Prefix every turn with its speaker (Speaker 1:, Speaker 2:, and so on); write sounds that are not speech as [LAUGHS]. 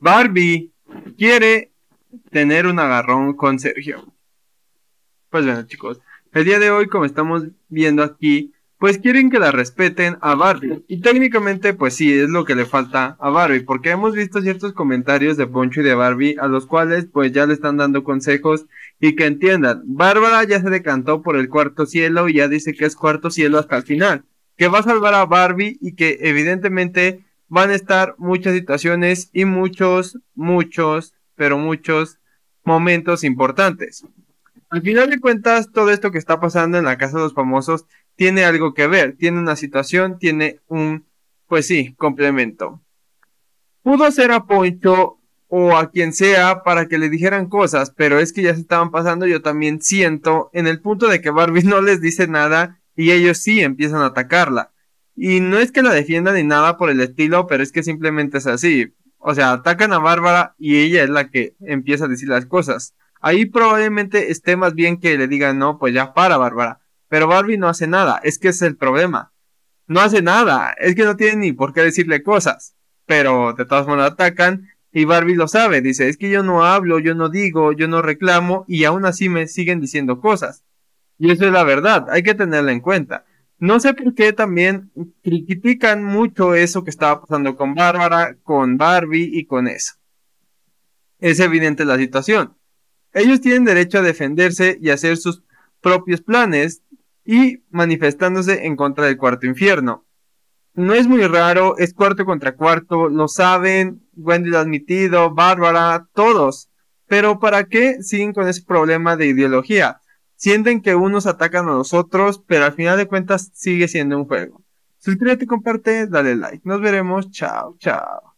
Speaker 1: Barbie quiere tener un agarrón con Sergio. Pues bueno, chicos, el día de hoy, como estamos viendo aquí, pues quieren que la respeten a Barbie. Y técnicamente, pues sí, es lo que le falta a Barbie, porque hemos visto ciertos comentarios de Poncho y de Barbie, a los cuales pues ya le están dando consejos y que entiendan. Bárbara ya se decantó por el cuarto cielo y ya dice que es cuarto cielo hasta el final, que va a salvar a Barbie y que evidentemente van a estar muchas situaciones y muchos, muchos, pero muchos momentos importantes. Al final de cuentas, todo esto que está pasando en la Casa de los Famosos tiene algo que ver, tiene una situación, tiene un, pues sí, complemento. Pudo ser a Poncho o a quien sea para que le dijeran cosas, pero es que ya se estaban pasando, yo también siento, en el punto de que Barbie [LAUGHS] no les dice nada y ellos sí empiezan a atacarla. Y no es que la defienda ni nada por el estilo, pero es que simplemente es así. O sea, atacan a Bárbara y ella es la que empieza a decir las cosas. Ahí probablemente esté más bien que le digan, no, pues ya para Bárbara. Pero Barbie no hace nada, es que es el problema. No hace nada, es que no tiene ni por qué decirle cosas. Pero de todas maneras atacan y Barbie lo sabe, dice, es que yo no hablo, yo no digo, yo no reclamo y aún así me siguen diciendo cosas. Y eso es la verdad, hay que tenerla en cuenta. No sé por qué también critican mucho eso que estaba pasando con Bárbara, con Barbie y con eso. Es evidente la situación. Ellos tienen derecho a defenderse y hacer sus propios planes y manifestándose en contra del cuarto infierno. No es muy raro, es cuarto contra cuarto, lo saben, Wendy lo ha admitido, Bárbara, todos. Pero ¿para qué siguen con ese problema de ideología? Sienten que unos atacan a los otros, pero al final de cuentas sigue siendo un juego. Suscríbete, comparte, dale like. Nos veremos. Chao, chao.